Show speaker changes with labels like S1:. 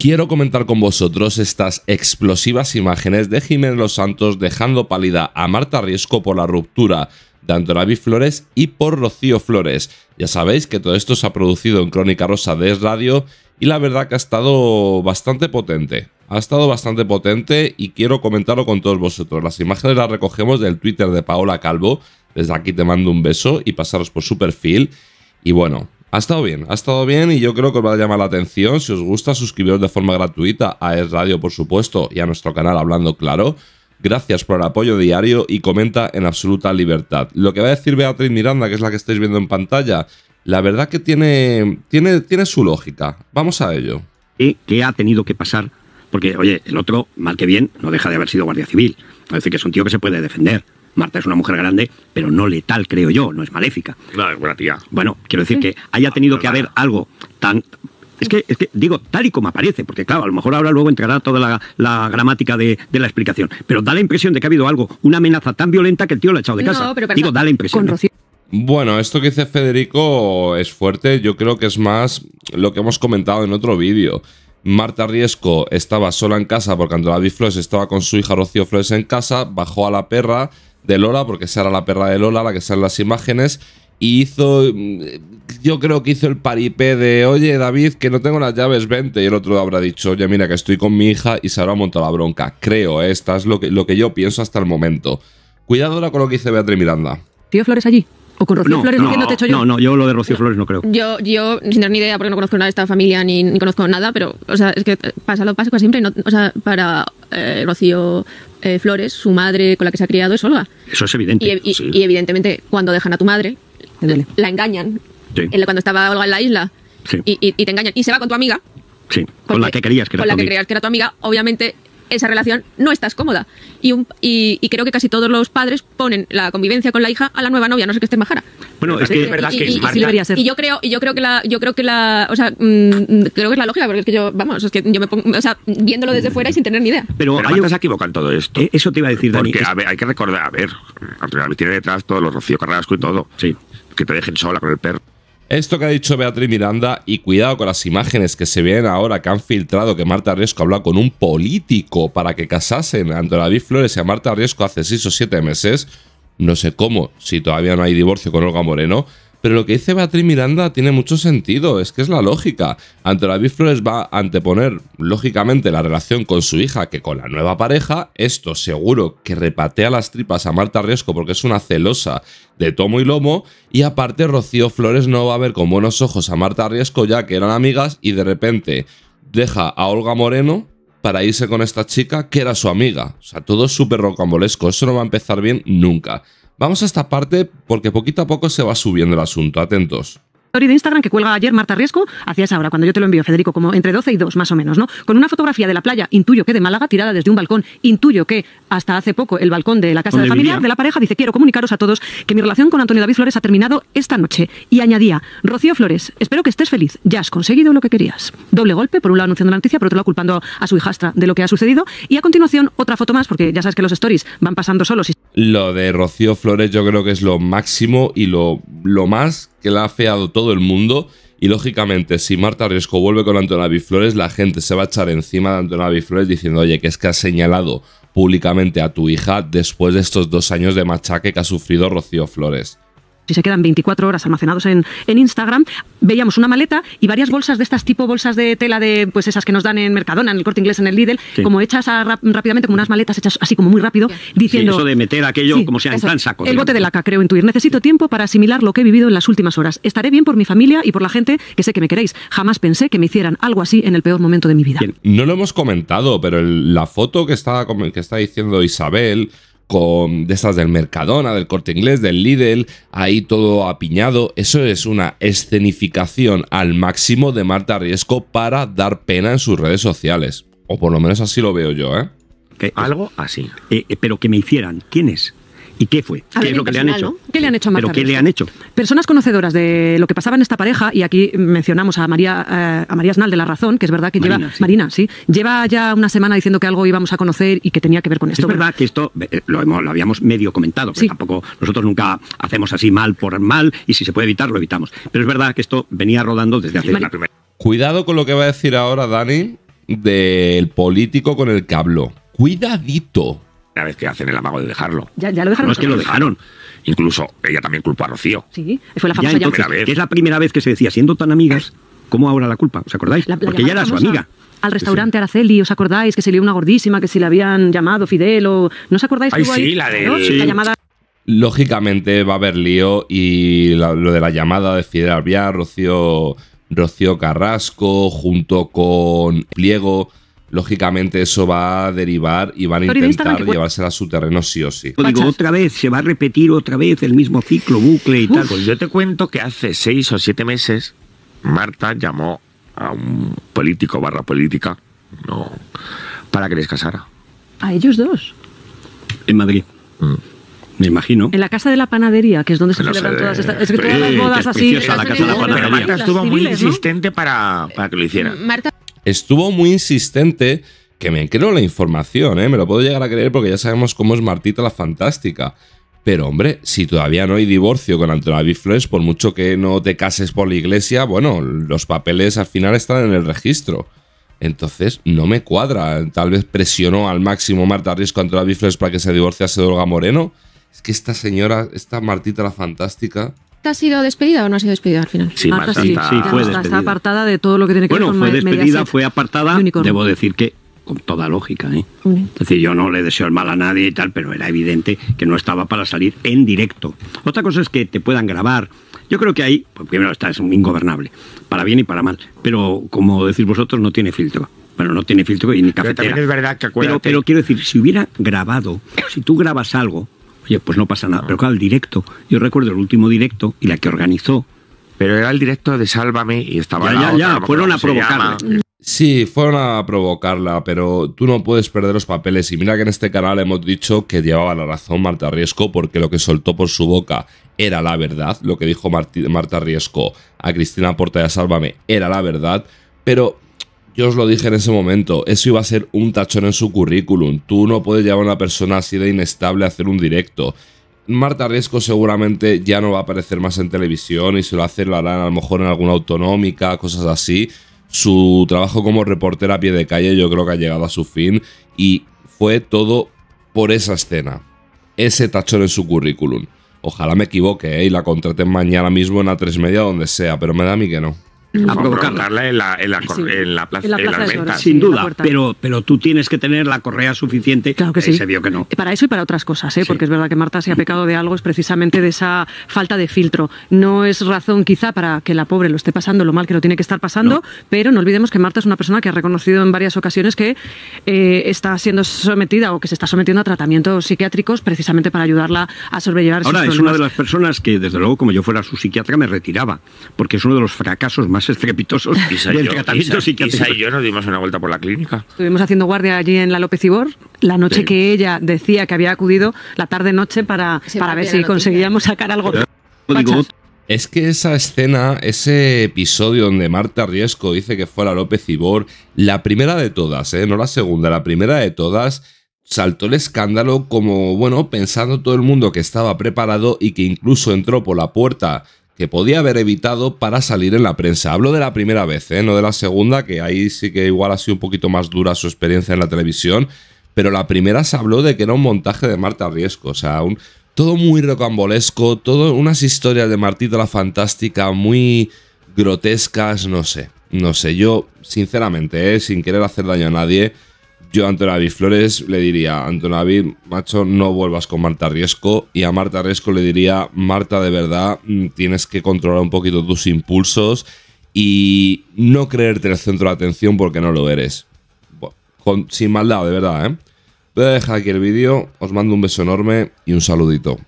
S1: Quiero comentar con vosotros estas explosivas imágenes de Jiménez Los Santos dejando pálida a Marta Riesco por la ruptura de Antonavi Flores y por Rocío Flores. Ya sabéis que todo esto se ha producido en Crónica Rosa de Radio y la verdad que ha estado bastante potente. Ha estado bastante potente y quiero comentarlo con todos vosotros. Las imágenes las recogemos del Twitter de Paola Calvo. Desde aquí te mando un beso y pasaros por su perfil. Y bueno, ha estado bien, ha estado bien y yo creo que os va a llamar la atención. Si os gusta, suscribiros de forma gratuita a Es Radio, por supuesto, y a nuestro canal Hablando Claro. Gracias por el apoyo diario y comenta en absoluta libertad. Lo que va a decir Beatriz Miranda, que es la que estáis viendo en pantalla, la verdad que tiene, tiene, tiene su lógica. Vamos a ello.
S2: qué ha tenido que pasar? Porque, oye, el otro, mal que bien, no deja de haber sido guardia civil. Parece que es un tío que se puede defender. Marta es una mujer grande, pero no letal, creo yo, no es maléfica. Claro, tía. Bueno, quiero decir que haya ah, tenido que haber algo tan es que, digo, tal y como aparece, porque claro, a lo mejor ahora luego entrará toda la, gramática de, la explicación, pero da la impresión de que ha habido algo, una amenaza tan violenta que el tío lo ha echado de casa. digo, da la impresión. bueno, esto que dice
S1: Federico es fuerte, yo creo que es más lo que hemos comentado en otro vídeo. Marta Riesco estaba sola en casa porque david Flores estaba con su hija Rocío Flores en casa, bajó a la perra, de Lola, porque esa la perra de Lola, la que sale las imágenes, y hizo, mm, yo creo que hizo el paripé de, oye David, que no tengo las llaves, vente, y el otro habrá dicho, oye mira que estoy con mi hija y se habrá montado la bronca, creo, ¿eh? esta es lo que, lo que yo pienso hasta el momento. Cuidado con lo que dice Beatriz Miranda.
S3: Tío Flores allí. ¿O con Rocío Flores no, diciendo techo yo? No,
S1: no,
S2: yo lo de Rocío Flores no creo.
S3: Yo, yo, sin tener ni idea, porque no conozco nada de esta familia ni, conozco nada, pero, o sea, es que pasa lo básico siempre. o sea, para eh, Rocío eh, Flores, su madre con la que se ha criado es Olga. Eso es evidente. Y, evidentemente, cuando dejan a tu madre, la engañan. Sí. Cuando estaba Olga en la isla. Sí. Y, y, te engañan. Y se va con tu amiga.
S2: Sí, con la que querías que era Con la que creías que
S3: era tu amiga, obviamente esa relación no estás cómoda. Y, y, creo que casi todos los padres ponen la convivencia con la hija a la nueva novia, no sé que esté en
S2: Bueno, es que es verdad que y, yo
S3: creo, y yo creo que la, yo creo que la, o sea, mm, creo que es la lógica, porque es que yo, vamos, es que yo me pongo, o sea, viéndolo desde fuera y sin tener ni idea.
S2: Pero, hay Marta se en todo esto. Eh, eso te iba a decir, Dani. Porque, hay que recordar, a ver, al tiene detrás todos los Rocío Carrasco y todo. Sí. Que te dejen sola con
S1: el perro. Esto que ha dicho Beatriz Miranda, y cuidado con las imágenes que se ven ahora que han filtrado que Marta Riesco hablado con un político para que casasen a Antonio Flores y a Marta Riesco hace 6 o 7 meses, no sé cómo, si todavía no hay divorcio con Olga Moreno, pero lo que dice Beatriz Miranda tiene mucho sentido, es que es la lógica. Ante David Flores va a anteponer, lógicamente, la relación con su hija que con la nueva pareja. Esto seguro que repatea las tripas a Marta Riesco porque es una celosa de tomo y lomo. Y aparte, Rocío Flores no va a ver con buenos ojos a Marta Riesco ya que eran amigas y de repente deja a Olga Moreno para irse con esta chica que era su amiga. O sea, todo es súper rocambolesco. Eso no va a empezar bien nunca. Vamos a esta parte porque poquito a poco se va subiendo el asunto. Atentos
S3: story de Instagram que cuelga ayer Marta Riesco hacia esa hora, cuando yo te lo envío, Federico, como entre 12 y 2 más o menos, ¿no? Con una fotografía de la playa, intuyo que de Málaga, tirada desde un balcón, intuyo que hasta hace poco el balcón de la casa de familia de la pareja dice, quiero comunicaros a todos que mi relación con Antonio David Flores ha terminado esta noche. Y añadía, Rocío Flores, espero que estés feliz, ya has conseguido lo que querías. Doble golpe, por un lado anunciando la noticia, por otro lado culpando a su hijastra de lo que ha sucedido. Y a continuación otra foto más, porque ya sabes que los stories van pasando solos. Y...
S1: Lo de Rocío Flores yo creo que es lo máximo y lo, más que la ha feado todo el mundo. Y lógicamente, si Marta Riesco vuelve con Antonavi Flores, la gente se va a echar encima de Antonavi Flores diciendo, oye, que es que has señalado públicamente a tu hija después de estos dos años de machaque que ha sufrido Rocío Flores
S3: si se quedan 24 horas almacenados en, Instagram, veíamos una maleta y varias bolsas de estas tipo bolsas de tela de pues esas que nos dan en Mercadona, en el corte inglés, en el Lidl, como hechas rápidamente, como unas maletas hechas así como muy rápido, diciendo. eso de
S2: meter aquello como sea en plan saco. El bote
S3: de laca, creo intuir. Necesito tiempo para asimilar lo que he vivido en las últimas horas. Estaré bien por mi familia y por la gente que sé que me queréis. Jamás pensé que me hicieran algo así en el peor momento de mi vida.
S1: No lo hemos comentado, pero la foto que que está diciendo Isabel con de estas del Mercadona, del Corte Inglés, del Lidl, ahí todo apiñado. Eso es una escenificación al máximo de Marta Riesco para dar pena en sus redes
S2: sociales. O por lo menos así lo veo yo, ¿eh? algo así. Eh, eh, pero que me hicieran. ¿Quién es? ¿Y qué fue? ¿Qué es lo que le han hecho? ¿Qué le han hecho a María ¿Pero qué le han hecho?
S3: Personas conocedoras de lo que pasaba en esta pareja, y aquí mencionamos a María, eh, a de La Razón, que es verdad que lleva. Marina, sí. Lleva ya una semana diciendo que algo íbamos a conocer y que tenía que ver con esto. Es verdad
S2: que esto eh, lo, lo, habíamos medio comentado, pero tampoco nosotros nunca hacemos así mal por mal, y si se puede evitar, lo evitamos. Pero es verdad que esto venía rodando desde hace la primera. Cuidado con lo que va a decir ahora Dani
S1: del político con el que habló. Cuidadito una vez que hacen el amago de
S2: dejarlo. Ya, lo dejaron. No es que lo dejaron. Incluso ella también culpó a Rocío.
S3: Sí, fue la famosa ya, vez. es la
S2: primera vez que se decía, siendo tan amigas, ¿cómo ahora la culpa? ¿Os acordáis? Porque ella era su amiga.
S3: Al restaurante Araceli, ¿os acordáis que se lió una gordísima, que si la habían llamado Fidel o... ¿No os acordáis? sí, la de... Sí. La llamada...
S1: Lógicamente va a haber lío y lo de la llamada de Fidel había Rocío, Rocío Carrasco, junto con Pliego lógicamente eso va a derivar y van a intentar llevársela a su terreno sí o
S2: sí. otra vez, se va a repetir otra vez el mismo ciclo, bucle y tal. Pues yo te cuento que hace seis o siete meses Marta llamó a un político barra política no, para que les casara.
S3: ¿A ellos dos?
S2: En Madrid. Mm. Me imagino.
S3: En la casa de la panadería, que es donde se celebran todas estas. Es que eh, todas las bodas así. Eh, Marta estuvo muy insistente
S2: para, que lo hicieran. Estuvo muy
S1: insistente. Que me creo la información, ¿eh? me lo puedo llegar a creer porque ya sabemos cómo es Martita la Fantástica. Pero hombre, si todavía no hay divorcio con Antonio Biflores por mucho que no te cases por la iglesia, bueno, los papeles al final están en el registro. Entonces, no me cuadra. Tal vez presionó al máximo Marta Riesco contra para que se divorciase de Olga Moreno. Es que esta señora, esta Martita la Fantástica,
S3: ¿Te ¿Ha sido despedida o no ha sido despedida al final? Sí, ah, Marta, está, está apartada de todo lo que tiene que ver con Bueno, fue despedida,
S2: fue apartada, debo decir que con toda lógica. ¿eh? Es decir, yo no le deseo el mal a nadie y tal, pero era evidente que no estaba para salir en directo. Otra cosa es que te puedan grabar. Yo creo que ahí, pues, primero, está, es un ingobernable, para bien y para mal. Pero, como decís vosotros, no tiene filtro. Bueno, no tiene filtro y ni cafetera. es verdad que pero quiero decir, si hubiera grabado, si tú grabas algo, y pues no pasa nada. Pero claro, el directo, yo recuerdo el último directo y la que organizó. Pero era el directo de Sálvame y estaba. Ya, ya, ya, fueron a provocarla.
S1: Sí, fueron a provocarla, pero tú no puedes perder los papeles. Y mira que en este canal hemos dicho que llevaba la razón Marta Riesco, porque lo que soltó por su boca era la verdad. Lo que dijo Marta Riesco a Cristina Porta de Sálvame era la verdad. Pero yo os lo dije en ese momento, eso iba a ser un tachón en su currículum. Tú no puedes llevar a una persona así de inestable a hacer un directo. Marta Riesco seguramente ya no va a aparecer más en televisión y se lo hace, lo harán a lo mejor en alguna autonómica, cosas así. Su trabajo como reportera a pie de calle yo creo que ha llegado a su fin y fue todo por esa escena. Ese tachón en su currículum. Ojalá me equivoque ¿eh? y la contraten mañana mismo en A3 Media
S2: donde sea, pero me da a mí que no
S3: a provocarla
S2: en la, en la, en la plaza, de la Sin duda, pero, pero tú tienes que tener la correa suficiente. Claro que eh, sí. Se vio que no.
S3: Para eso y para otras cosas, ¿eh? porque es verdad que Marta se ha pecado de algo, es precisamente de esa falta de filtro. No es razón quizá para que la pobre lo esté pasando lo mal que lo tiene que estar pasando, pero no olvidemos que Marta es una persona que ha reconocido en varias ocasiones que eh, está siendo sometida o que se está sometiendo a tratamientos psiquiátricos precisamente para ayudarla a sobrellevar Ahora, es una de
S2: las personas que, desde luego, como yo fuera su psiquiatra, me retiraba, porque es uno de los fracasos más estrepitosos y yo nos dimos una vuelta por
S1: la clínica.
S3: Estuvimos haciendo guardia allí en la López Ibor, la noche que ella decía que había acudido, la tarde-noche, para, para ver si conseguíamos sacar algo.
S1: es que esa escena, ese episodio donde Marta Riesco dice que fue la López Ibor, la primera de todas, ¿eh? no la segunda, la primera de todas, saltó el escándalo como, bueno, pensando todo el mundo que estaba preparado y que incluso entró por la puerta que podía haber evitado para salir en la prensa. Hablo de la primera vez, ¿eh? no de la segunda, que ahí sí que igual ha sido un poquito más dura su experiencia en la televisión, pero la primera se habló de que era un montaje de Marta Riesco, o sea, un, todo muy rocambolesco, todo unas historias de de la Fantástica muy grotescas, no sé, no sé, yo sinceramente, ¿eh? sin querer hacer daño a nadie, yo a Antonavi Flores le diría, Antonavi, macho, no vuelvas con Marta Riesco. Y a Marta Riesco le diría, Marta, de verdad, mm, tienes que controlar un poquito tus impulsos y no creerte el centro de atención porque no lo eres. Con, sin maldad, de verdad, ¿eh? Voy a dejar aquí el vídeo, os mando un beso enorme y un saludito.